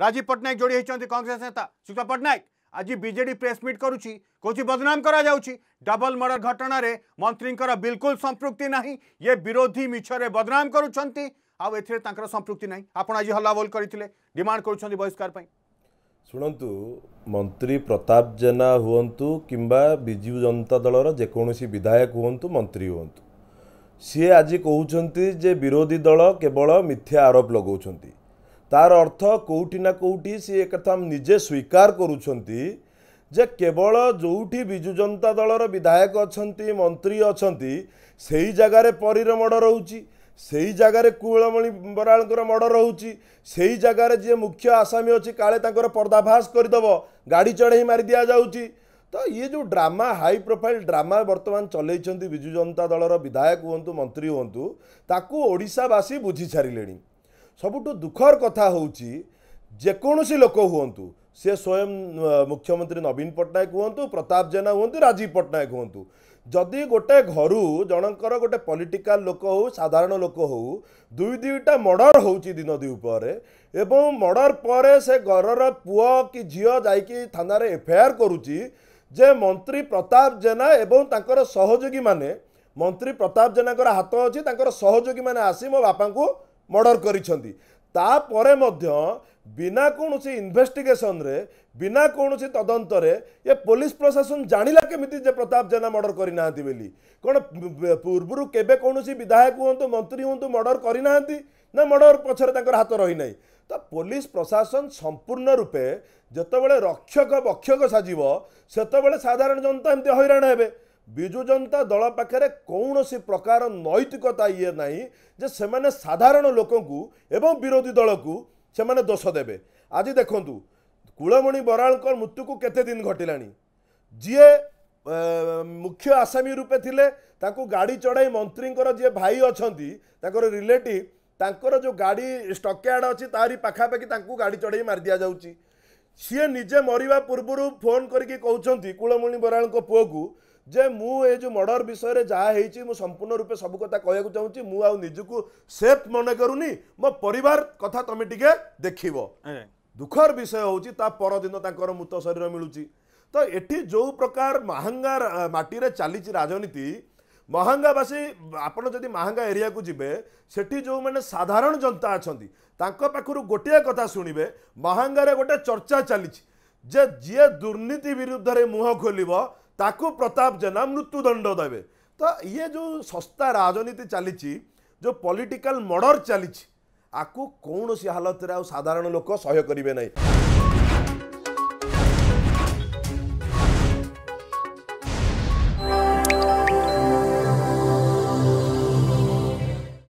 राजीव पट्टनायक जोड़ी होती कांग्रेस नेता श्रीयुक्त पट्टनायक आज बीजेडी प्रेस मीट कर बदनाम कर डबल मर्डर घटन मंत्री बिल्कुल संपृक्ति ना ये विरोधी मिछरे बदनाम कर संप्रति ना आप आज हल्लाबोल करते डिमांड कर बहिष्कार शुणु मंत्री प्रताप जेना हूँ किजु जनता दल रेकोसी विधायक हूँ मंत्री हूँ सी आज कहते विरोधी दल केवल मिथ्या आरोप लगे ତାର ଅର୍ଥ କେଉଁଠି ନା କେଉଁଠି ସିଏ ଏକଥା ନିଜେ ସ୍ୱୀକାର କରୁଛନ୍ତି ଯେ କେବଳ ଯେଉଁଠି ବିଜୁ ଜନତା ଦଳର ବିଧାୟକ ଅଛନ୍ତି ମନ୍ତ୍ରୀ ଅଛନ୍ତି ସେଇ ଜାଗାରେ ପରୀର ମଡ଼ ରହୁଛି ସେହି ଜାଗାରେ କୁଳମଣି ବରାଳଙ୍କର ମଡ଼ ରହୁଛି ସେଇ ଜାଗାରେ ଯିଏ ମୁଖ୍ୟ ଆସାମୀ ଅଛି କାଳେ ତାଙ୍କର ପର୍ଦ୍ଦାଭାସ କରିଦେବ ଗାଡ଼ି ଚଢ଼େଇ ମାରି ଦିଆଯାଉଛି ତ ଇଏ ଯେଉଁ ଡ୍ରାମା ହାଇ ପ୍ରୋଫାଇଲ୍ ଡ୍ରାମା ବର୍ତ୍ତମାନ ଚଲେଇଛନ୍ତି ବିଜୁ ଜନତା ଦଳର ବିଧାୟକ ହୁଅନ୍ତୁ ମନ୍ତ୍ରୀ ହୁଅନ୍ତୁ ତାକୁ ଓଡ଼ିଶାବାସୀ ବୁଝି ସାରିଲେଣି ସବୁଠୁ ଦୁଃଖର କଥା ହେଉଛି ଯେକୌଣସି ଲୋକ ହୁଅନ୍ତୁ ସେ ସ୍ୱୟଂ ମୁଖ୍ୟମନ୍ତ୍ରୀ ନବୀନ ପଟ୍ଟନାୟକ ହୁଅନ୍ତୁ ପ୍ରତାପ ଜେନା ହୁଅନ୍ତୁ ରାଜୀବ ପଟ୍ଟନାୟକ ହୁଅନ୍ତୁ ଯଦି ଗୋଟେ ଘରୁ ଜଣଙ୍କର ଗୋଟେ ପଲିଟିକାଲ ଲୋକ ହଉ ସାଧାରଣ ଲୋକ ହଉ ଦୁଇ ଦୁଇଟା ମର୍ଡ଼ର ହେଉଛି ଦିନ ଦୁଇ ପରେ ଏବଂ ମର୍ଡ଼ର ପରେ ସେ ଘରର ପୁଅ କି ଝିଅ ଯାଇକି ଥାନାରେ ଏଫଆଇଆର କରୁଛି ଯେ ମନ୍ତ୍ରୀ ପ୍ରତାପ ଜେନା ଏବଂ ତାଙ୍କର ସହଯୋଗୀମାନେ ମନ୍ତ୍ରୀ ପ୍ରତାପ ଜେନାଙ୍କର ହାତ ଅଛି ତାଙ୍କର ସହଯୋଗୀମାନେ ଆସି ମୋ ବାପାଙ୍କୁ ମର୍ଡ଼ର କରିଛନ୍ତି ତାପରେ ମଧ୍ୟ ବିନା କୌଣସି ଇନଭେଷ୍ଟିଗେସନରେ ବିନା କୌଣସି ତଦନ୍ତରେ ଏ ପୋଲିସ ପ୍ରଶାସନ ଜାଣିଲା କେମିତି ଯେ ପ୍ରତାପ ଜେନା ମର୍ଡ଼ର କରିନାହାନ୍ତି ବୋଲି କ'ଣ ପୂର୍ବରୁ କେବେ କୌଣସି ବିଧାୟକ ହୁଅନ୍ତୁ ମନ୍ତ୍ରୀ ହୁଅନ୍ତୁ ମର୍ଡ଼ର କରିନାହାନ୍ତି ନା ମର୍ଡ଼ର ପଛରେ ତାଙ୍କର ହାତ ରହିନାହିଁ ତ ପୋଲିସ ପ୍ରଶାସନ ସମ୍ପୂର୍ଣ୍ଣ ରୂପେ ଯେତେବେଳେ ରକ୍ଷକ ବକ୍ଷକ ସାଜିବ ସେତେବେଳେ ସାଧାରଣ ଜନତା ଏମିତି ହଇରାଣ ହେବେ ବିଜୁ ଜନତା ଦଳ ପାଖରେ କୌଣସି ପ୍ରକାର ନୈତିକତା ଇଏ ନାହିଁ ଯେ ସେମାନେ ସାଧାରଣ ଲୋକଙ୍କୁ ଏବଂ ବିରୋଧୀ ଦଳକୁ ସେମାନେ ଦୋଷ ଦେବେ ଆଜି ଦେଖନ୍ତୁ କୁଳମଣି ବରାଳଙ୍କ ମୃତ୍ୟୁକୁ କେତେ ଦିନ ଘଟିଲାଣି ଯିଏ ମୁଖ୍ୟ ଆସାମୀ ରୂପେ ଥିଲେ ତାଙ୍କୁ ଗାଡ଼ି ଚଢ଼ାଇ ମନ୍ତ୍ରୀଙ୍କର ଯିଏ ଭାଇ ଅଛନ୍ତି ତାଙ୍କର ରିଲେଟିଭ୍ ତାଙ୍କର ଯେଉଁ ଗାଡ଼ି ଷ୍ଟକ୍ୟାର୍ଡ ଅଛି ତାରି ପାଖାପାଖି ତାଙ୍କୁ ଗାଡ଼ି ଚଢ଼ାଇ ମାରି ଦିଆଯାଉଛି ସିଏ ନିଜେ ମରିବା ପୂର୍ବରୁ ଫୋନ୍ କରିକି କହୁଛନ୍ତି କୁଳମଣି ବରାଳଙ୍କ ପୁଅକୁ ଯେ ମୁଁ ଏ ଯେଉଁ ମର୍ଡ଼ର ବିଷୟରେ ଯାହା ହେଇଛି ମୁଁ ସମ୍ପୂର୍ଣ୍ଣ ରୂପେ ସବୁ କଥା କହିବାକୁ ଚାହୁଁଛି ମୁଁ ଆଉ ନିଜକୁ ସେଫ୍ ମନେ କରୁନି ମୋ ପରିବାର କଥା ତମେ ଟିକେ ଦେଖିବ ଦୁଃଖର ବିଷୟ ହେଉଛି ତା ପରଦିନ ତାଙ୍କର ମୃତ ଶରୀର ମିଳୁଛି ତ ଏଠି ଯେଉଁ ପ୍ରକାର ମହାଙ୍ଗା ମାଟିରେ ଚାଲିଛି ରାଜନୀତି ମହାଙ୍ଗାବାସୀ ଆପଣ ଯଦି ମହାଙ୍ଗା ଏରିଆକୁ ଯିବେ ସେଠି ଯେଉଁମାନେ ସାଧାରଣ ଜନତା ଅଛନ୍ତି ତାଙ୍କ ପାଖରୁ ଗୋଟିଏ କଥା ଶୁଣିବେ ମହାଙ୍ଗାରେ ଗୋଟେ ଚର୍ଚ୍ଚା ଚାଲିଛି ଯେ ଯିଏ ଦୁର୍ନୀତି ବିରୁଦ୍ଧରେ ମୁହଁ ଖୋଲିବ ତାକୁ ପ୍ରତାପ ଜେନା ମୃତ୍ୟୁଦଣ୍ଡ ଦେବେ ତ ଇଏ ଯେଉଁ ଶସ୍ତା ରାଜନୀତି ଚାଲିଛି ଯେଉଁ ପଲିଟିକାଲ ମର୍ଡ଼ର ଚାଲିଛି ଆକୁ କୌଣସି ହାଲତରେ ଆଉ ସାଧାରଣ ଲୋକ ସହ୍ୟ କରିବେ ନାହିଁ